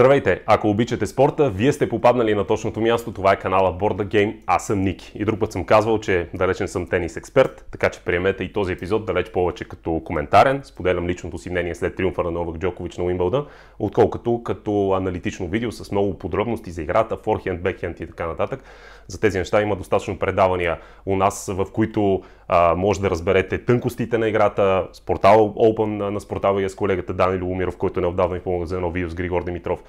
Здравейте! Ако обичате спорта, вие сте попаднали на точното място. Това е канала Borda Game. Аз съм Ник. И друг път съм казвал, че далечен съм тенис експерт, така че приемете и този епизод далеч повече като коментарен. Споделям личното си мнение след триумфа на Новак Джокович на Уимбълда, отколкото като аналитично видео с много подробности за играта, форхенд, бекхенд и така нататък. За тези неща има достатъчно предавания у нас, в които а, може да разберете тънкостите на играта, Спортал Open на, на с и с колегата Данил Умиров, който неодавна ми помогна за едно видео с Григор Димитров.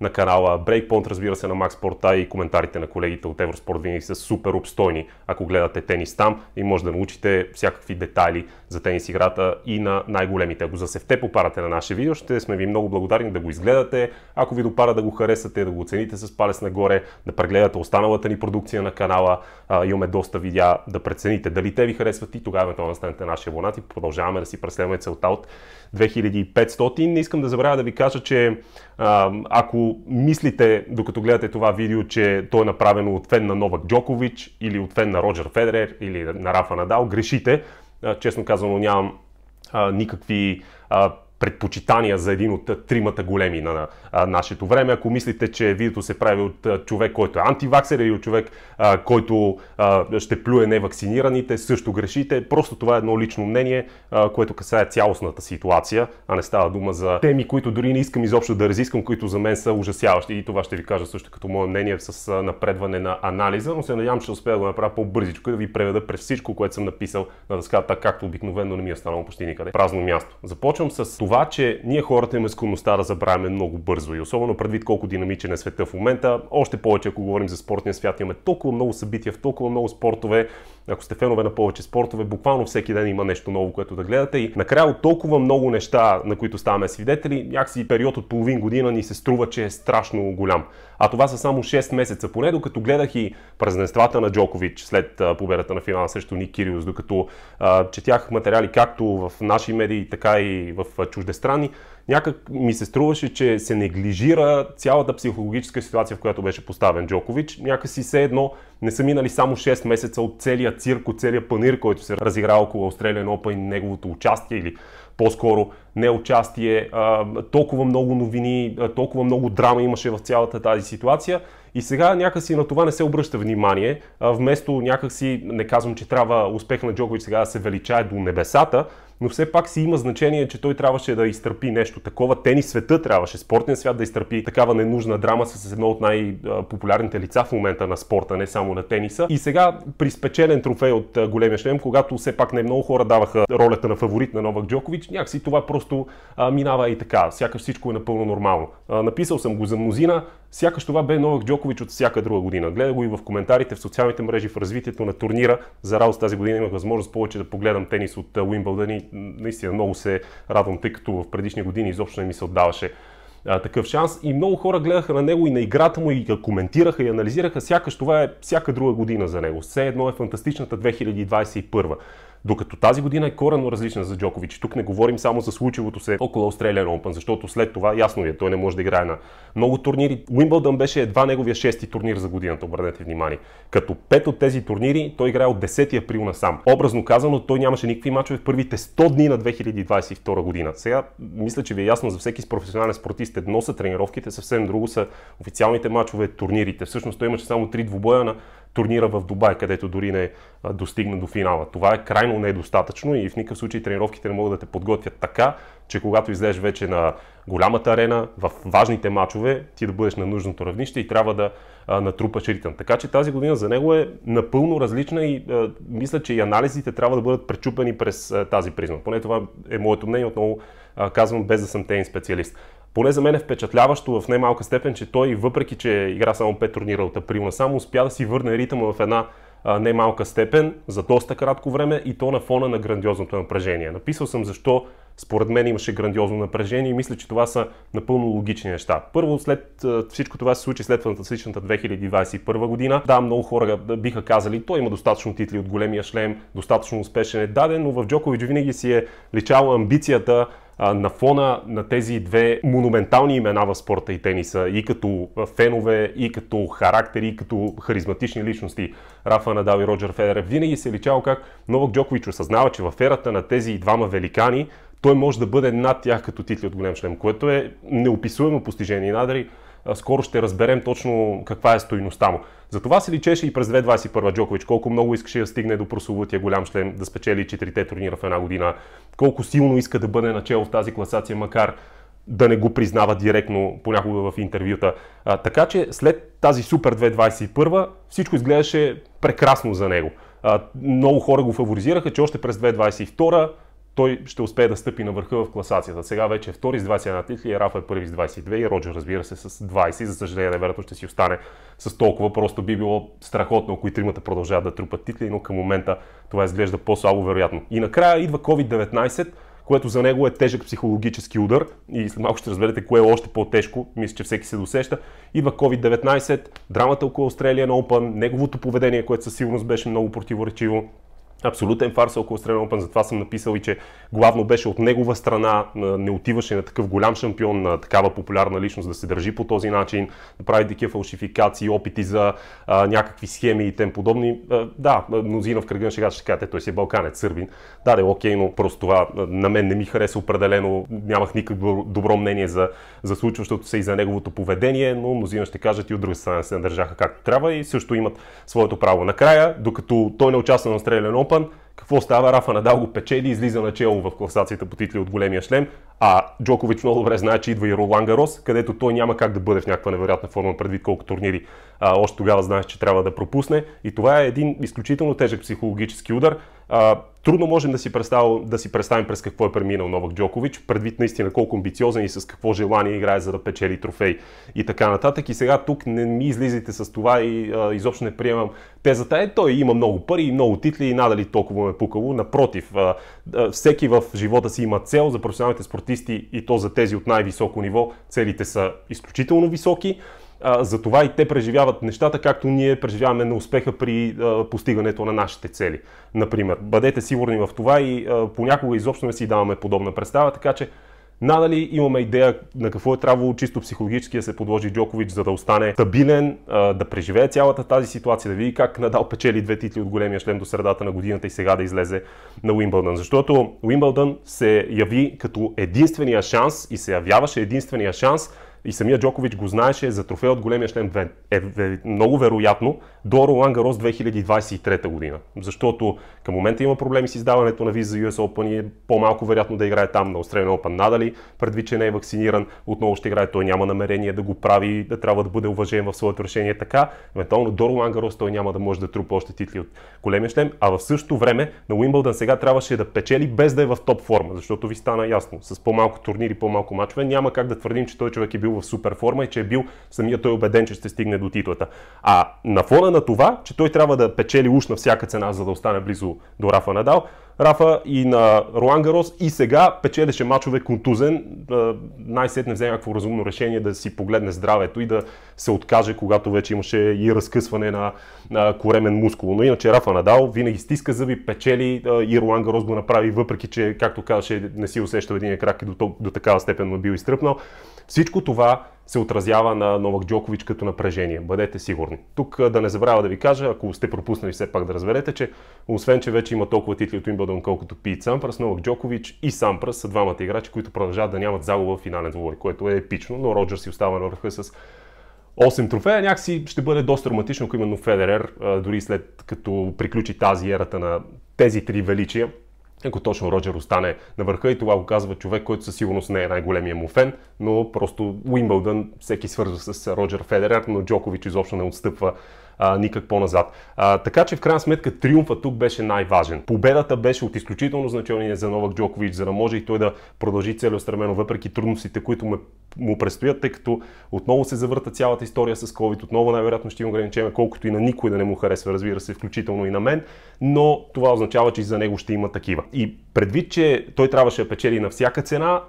на канала. Breakpoint, разбира се, на Max Sporta и коментарите на колегите от Евроспорт винаги са супер обстойни, ако гледате тенис там и може да научите всякакви детайли за тенис играта и на най-големите. Ако за севте попарате на наше видео, ще сме ви много благодарни да го изгледате. Ако ви допада да го харесате, да го оцените с палец нагоре, да прегледате останалата ни продукция на канала, а, имаме доста видеа да прецените дали те ви харесват и тогава да станете наши абонати. Продължаваме да си преследваме целта от 2500. Не искам да забравя да ви кажа, че ако мислите, докато гледате това видео, че то е направено от фен на Новак Джокович или от фен на Роджер Федерер или на Рафа Надал, грешите. Честно казано нямам никакви предпочитания за един от тримата големи на нашето време. Ако мислите, че видеото се прави от човек, който е антиваксер или от човек, който ще плюе невакцинираните, също грешите. Просто това е едно лично мнение, което касае цялостната ситуация, а не става дума за теми, които дори не искам изобщо да разискам, които за мен са ужасяващи. И това ще ви кажа също като мое мнение с напредване на анализа, но се надявам, ще успея да го направя по-бързичко и да ви преведа през всичко, което съм написал на дъската, както обикновено не ми е станало почти никъде. Празно място. Започвам с това, че ние хората имаме склонността да забравяме много бързо и особено предвид колко динамичен е света в момента, още повече ако говорим за спортния свят, имаме толкова много събития в толкова много спортове, ако сте фенове на повече спортове, буквално всеки ден има нещо ново, което да гледате и накрая от толкова много неща, на които ставаме свидетели, някакси период от половин година ни се струва, че е страшно голям а това са само 6 месеца. Поне докато гледах и празненствата на Джокович след победата на финала срещу Ник Кириус, докато а, четях материали както в наши медии, така и в чуждестранни, някак ми се струваше, че се неглижира цялата психологическа ситуация, в която беше поставен Джокович. Някакси все едно не са минали само 6 месеца от целия цирк, от целия панир, който се разигра около Australian Open и неговото участие или по-скоро не участие. толкова много новини, толкова много драма имаше в цялата тази ситуация. И сега някакси на това не се обръща внимание. Вместо някакси, не казвам, че трябва успех на Джокович сега да се величае до небесата, но все пак си има значение, че той трябваше да изтърпи нещо такова. Тенис света трябваше, спортен свят да изтърпи такава ненужна драма с едно от най-популярните лица в момента на спорта, не само на тениса. И сега при спечелен трофей от големия шлем, когато все пак не много хора даваха ролята на фаворит на Новак Джокович, някакси това просто а, минава и така. Сякаш всичко е напълно нормално. А, написал съм го за мнозина, сякаш това бе Новак Джокович от всяка друга година. Гледа го и в коментарите, в социалните мрежи, в развитието на турнира. За радост тази година имах възможност повече да погледам тенис от Уимбълдън и наистина много се радвам, тъй като в предишни години изобщо не ми се отдаваше а, такъв шанс. И много хора гледаха на него и на играта му и я коментираха и анализираха, сякаш това е всяка друга година за него. Все едно е фантастичната 2021. Докато тази година е коренно различна за Джокович. Тук не говорим само за случилото се около Australian Open, защото след това ясно е, той не може да играе на много турнири. Уимбълдън беше едва неговия шести турнир за годината, обърнете внимание. Като пет от тези турнири той играе от 10 април насам. Образно казано, той нямаше никакви мачове в първите 100 дни на 2022 година. Сега мисля, че ви е ясно за всеки професионален спортист едно са тренировките, съвсем друго са официалните мачове, турнирите. Всъщност той имаше само три двубоя на турнира в Дубай, където дори не достигна до финала. Това е крайно недостатъчно и в никакъв случай тренировките не могат да те подготвят така, че когато излезеш вече на голямата арена, в важните матчове, ти да бъдеш на нужното равнище и трябва да натрупаш ритъм. Така че тази година за него е напълно различна и а, мисля, че и анализите трябва да бъдат пречупени през а, тази призма. Поне това е моето мнение, отново а, казвам, без да съм тенис специалист поне за мен е впечатляващо в най-малка степен, че той, въпреки че игра само 5 турнира от април само успя да си върне ритъма в една най-малка степен за доста кратко време и то на фона на грандиозното напрежение. Написал съм защо според мен имаше грандиозно напрежение и мисля, че това са напълно логични неща. Първо, след всичко това се случи след фантастичната 2021 година. Да, много хора биха казали, той има достатъчно титли от големия шлем, достатъчно успешен е даден, но в Джокович винаги си е личал амбицията на фона на тези две монументални имена в спорта и тениса, и като фенове, и като характери, и като харизматични личности, Рафа Надал и Роджер Федерер, винаги се е личало как Новак Джокович осъзнава, че в ерата на тези двама великани, той може да бъде над тях като титли от голям шлем, което е неописуемо постижение. Надали скоро ще разберем точно каква е стоиността му. За това се личеше и през 2021 Джокович, колко много искаше да стигне до прословутия голям член, да спечели 4-те турнира в една година, колко силно иска да бъде начало в тази класация, макар да не го признава директно понякога в интервюта. А, така че след тази супер 2021 всичко изглеждаше прекрасно за него. А, много хора го фаворизираха, че още през 2022 той ще успее да стъпи на върха в класацията. Сега вече е втори с 21 титли, Рафа е първи с 22 и Роджер разбира се с 20. За съжаление, невероятно ще си остане с толкова. Просто би било страхотно, ако и тримата продължават да трупат титли, но към момента това изглежда по-слабо вероятно. И накрая идва COVID-19, което за него е тежък психологически удар и след малко ще разберете кое е още по-тежко, мисля, че всеки се досеща. Идва COVID-19, драмата около Australian Open, неговото поведение, което със сигурност беше много противоречиво, абсолютен фарс е около Стрелен Опен, затова съм написал и, че главно беше от негова страна, не отиваше на такъв голям шампион, на такава популярна личност да се държи по този начин, да прави такива фалшификации, опити за а, някакви схеми и тем подобни. А, да, мнозина в кръга на шегата ще кажете, той си е балканец, сърбин. Да, да, е окей, но просто това на мен не ми хареса определено, нямах никакво добро мнение за, за случващото се и за неговото поведение, но мнозина ще кажат и от друга страна се държаха както трябва и също имат своето право. Накрая, докато той не участва на Australian Open, Open. Какво става? Рафа Надал го печели, излиза начело в класацията по титли от големия шлем, а Джокович много добре знае, че идва и Ролан Гарос, където той няма как да бъде в някаква невероятна форма предвид колко турнири а, още тогава знаеш, че трябва да пропусне. И това е един изключително тежък психологически удар. А, трудно можем да си, представим, да си представим през какво е преминал Новак Джокович, предвид наистина колко амбициозен и с какво желание играе за да печели трофей и така нататък. И сега тук не ми излизайте с това и а, изобщо не приемам тезата. Е, той има много пари и много титли и надали толкова ме пукало. Напротив, а, а, всеки в живота си има цел за професионалните спортисти и то за тези от най-високо ниво. Целите са изключително високи а, затова и те преживяват нещата, както ние преживяваме на успеха при а, постигането на нашите цели. Например, бъдете сигурни в това и а, понякога изобщо не си даваме подобна представа, така че надали имаме идея на какво е трябвало чисто психологически да се подложи Джокович, за да остане стабилен, да преживее цялата тази ситуация, да види как Надал печели две титли от големия шлем до средата на годината и сега да излезе на Уимбълдън. Защото Уимбълдън се яви като единствения шанс и се явяваше единствения шанс и самия Джокович го знаеше за трофея от големия шлем 2. Е, е много вероятно до Ролан Гарос 2023 година. Защото към момента има проблеми с издаването на виза за US Open и е по-малко вероятно да играе там на Australian Open. Надали, предвид, че не е вакциниран, отново ще играе. Той няма намерение да го прави, да трябва да бъде уважен в своето решение така. Евентуално до Ролан Гарос той няма да може да трупа още титли от големия шлем, а в същото време на Уимбълдън сега трябваше да печели без да е в топ форма, защото ви стана ясно. С по-малко турнири, по-малко мачове няма как да твърдим, че той човек е бил в супер форма и че е бил самия той убеден, че ще стигне до титлата. А на фона на това, че той трябва да печели уж на всяка цена, за да остане близо до Рафа Надал, Рафа и на Руан Гарос и сега печелеше мачове контузен. Най-сетне взе някакво разумно решение да си погледне здравето и да се откаже, когато вече имаше и разкъсване на, на коремен мускул. Но иначе Рафа Надал винаги стиска зъби, печели и Руан Гарос го направи, въпреки че, както казаше, не си усещал един крак и до, до такава степен му е бил изтръпнал. Всичко това се отразява на Новак Джокович като напрежение. Бъдете сигурни. Тук да не забравя да ви кажа, ако сте пропуснали все пак да разберете, че освен, че вече има толкова титли от Уимбълдън, колкото Пит Сампрас, Новак Джокович и Сампрас са двамата играчи, които продължават да нямат загуба в финален двор, което е епично, но Роджер си остава на върха с 8 трофея. Някакси ще бъде доста романтично, ако именно Федерер, дори след като приключи тази ерата на тези три величия, ако точно Роджер остане на върха и това го казва човек, който със сигурност не е най-големия му фен, но просто Уимбълдън всеки свързва с Роджер Федерер, но Джокович изобщо не отстъпва а, никак по-назад. А, така че в крайна сметка триумфа тук беше най-важен. Победата беше от изключително значение за Новак Джокович, за да може и той да продължи целеостремено, въпреки трудностите, които е, му предстоят, тъй като отново се завърта цялата история с COVID, отново най-вероятно ще има ограничеме, колкото и на никой да не му харесва, разбира се, включително и на мен, но това означава, че и за него ще има такива. И предвид, че той трябваше да печели на всяка цена,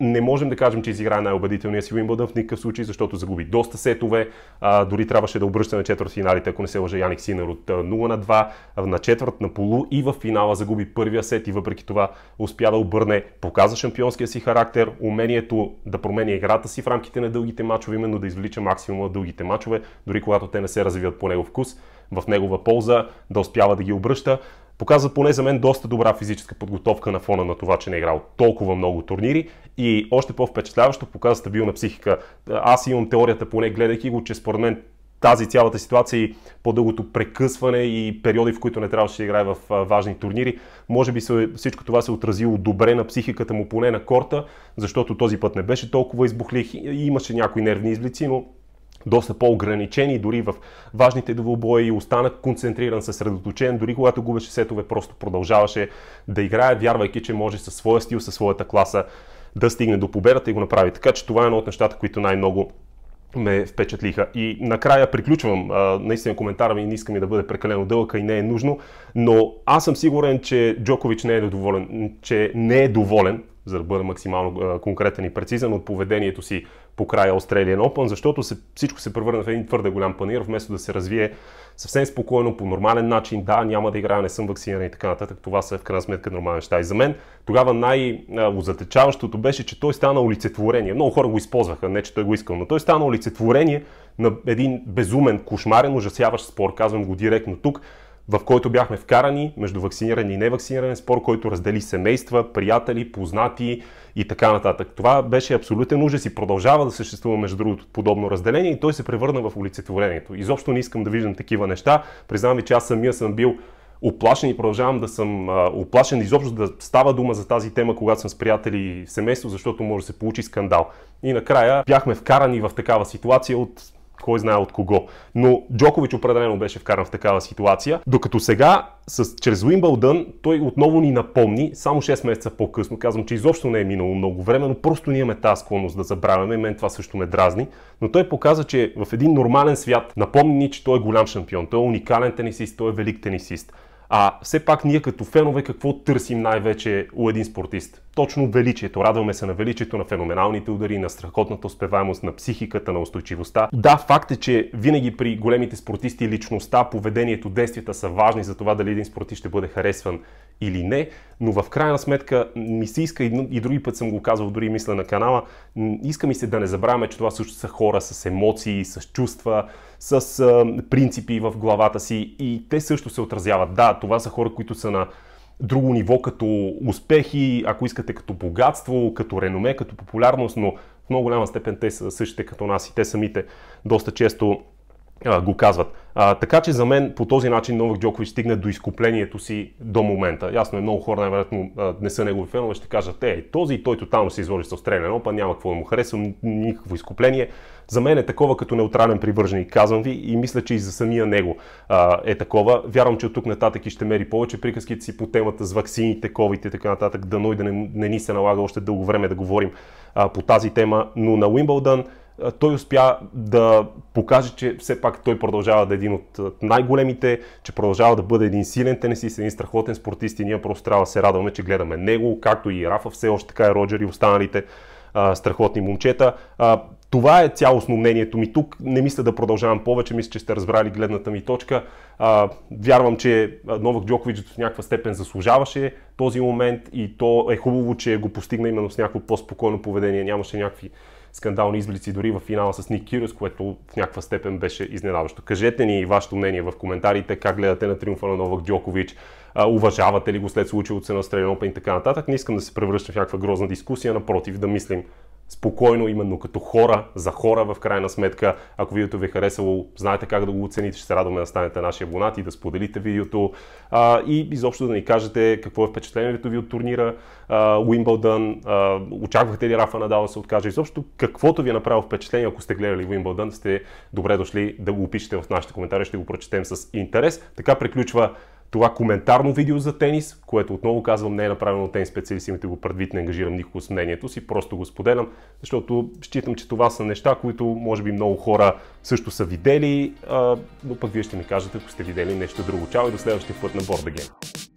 не можем да кажем, че изигра най-убедителния си Уимбълдън в никакъв случай, защото загуби доста сетове. А, дори трябваше да обръща на четвърт финалите, ако не се лъжа Яник Синер от 0 на 2, на четвърт, на полу и в финала загуби първия сет и въпреки това успя да обърне, показа шампионския си характер, умението да променя играта си в рамките на дългите мачове, именно да извлича максимума от дългите мачове, дори когато те не се развиват по негов вкус в негова полза, да успява да ги обръща показва поне за мен доста добра физическа подготовка на фона на това, че не е играл толкова много турнири и още по-впечатляващо показва стабилна психика. Аз имам теорията, поне гледайки го, че според мен тази цялата ситуация и по-дългото прекъсване и периоди, в които не трябваше да играе в важни турнири. Може би всичко това се отразило добре на психиката му, поне на корта, защото този път не беше толкова избухлих и имаше някои нервни изблици, но доста по-ограничен и дори в важните двубои остана концентриран, съсредоточен, дори когато губеше сетове, просто продължаваше да играе, вярвайки, че може със своя стил, със своята класа да стигне до победата и го направи. Така че това е едно от нещата, които най-много ме впечатлиха. И накрая приключвам. А, наистина коментара ми не искам и да бъде прекалено дълъг и не е нужно, но аз съм сигурен, че Джокович не е доволен, че не е доволен, за да бъда максимално а, конкретен и прецизен, от поведението си по края Australian Open, защото се, всичко се превърна в един твърде голям панир, вместо да се развие съвсем спокойно, по нормален начин. Да, няма да играя, не съм вакциниран и така нататък. Това са в крайна сметка нормални неща. И за мен тогава най-озатечаващото беше, че той стана олицетворение. Много хора го използваха, не че той го е искал, но той стана олицетворение на един безумен, кошмарен, ужасяващ спор. Казвам го директно тук в който бяхме вкарани между вакцинирани и невакцинирани, спор, който раздели семейства, приятели, познати и така нататък. Това беше абсолютен ужас и продължава да съществува, между другото, подобно разделение и той се превърна в олицетворението. Изобщо не искам да виждам такива неща. Признавам ви, че аз самия съм бил оплашен и продължавам да съм а, оплашен изобщо да става дума за тази тема, когато съм с приятели и семейство, защото може да се получи скандал. И накрая бяхме вкарани в такава ситуация от кой знае от кого. Но Джокович определено беше вкаран в такава ситуация. Докато сега, с, чрез Уимбълдън, той отново ни напомни, само 6 месеца по-късно, казвам, че изобщо не е минало много време, но просто ние имаме тази склонност да забравяме, мен това също ме дразни. Но той показа, че в един нормален свят напомни ни, че той е голям шампион, той е уникален тенисист, той е велик тенисист. А все пак ние като фенове какво търсим най-вече у един спортист? Точно величието. Радваме се на величието, на феноменалните удари, на страхотната успеваемост, на психиката, на устойчивостта. Да, факт е, че винаги при големите спортисти личността, поведението, действията са важни за това дали един спортист ще бъде харесван или не, но в крайна сметка ми се иска и, други път съм го казвал, дори мисля на канала, иска ми се да не забравяме, че това също са хора с емоции, с чувства, с а, принципи в главата си и те също се отразяват. Да, това са хора, които са на друго ниво като успехи, ако искате като богатство, като реноме, като популярност, но в много голяма степен те са същите като нас и те самите доста често го казват. А, така че за мен по този начин Новак Джокович стигна до изкуплението си до момента. Ясно е, много хора най-вероятно не са негови фенове, ще кажат, е, този той тотално се изложи с но па няма какво да му харесва, никакво изкупление. За мен е такова като неутрален привърженик, казвам ви, и мисля, че и за самия него а, е такова. Вярвам, че от тук нататък и ще мери повече приказките си по темата с ваксините, ковите и така нататък, дано и да не, не ни се налага още дълго време да говорим а, по тази тема, но на Уимбълдън той успя да покаже, че все пак той продължава да е един от най-големите, че продължава да бъде един силен тенесист, един страхотен спортист и ние просто трябва да се радваме, че гледаме него, както и Рафа, все още така и Роджер и останалите а, страхотни момчета. А, това е цялостно мнението ми тук. Не мисля да продължавам повече, мисля, че сте разбрали гледната ми точка. А, вярвам, че Новак Джокович в някаква степен заслужаваше този момент и то е хубаво, че го постигна именно с някакво по-спокойно поведение. Нямаше някакви скандални изблици дори в финала с Ник Кирос, което в някаква степен беше изненадващо. Кажете ни вашето мнение в коментарите, как гледате на триумфа на Новак Дьокович: уважавате ли го след случилото се на Australian Open и така нататък. Не искам да се превръща в някаква грозна дискусия, напротив, да мислим спокойно, именно като хора, за хора в крайна сметка. Ако видеото ви е харесало, знаете как да го оцените, ще се радваме да станете наши абонати, да споделите видеото а, и изобщо да ни кажете какво е впечатлението ви от турнира Уимбълдън, очаквахте ли Рафа Надал да се откаже, изобщо каквото ви е направило впечатление, ако сте гледали Уимбълдън, сте добре дошли да го опишете в нашите коментари, ще го прочетем с интерес. Така приключва това коментарно видео за тенис, което отново казвам не е направено от тенис специалисти, имате го предвид, не ангажирам никого с мнението си, просто го споделям, защото считам, че това са неща, които може би много хора също са видели, а, но пък вие ще ми кажете, ако сте видели нещо друго. Чао и до следващия път на Бордаген. Game.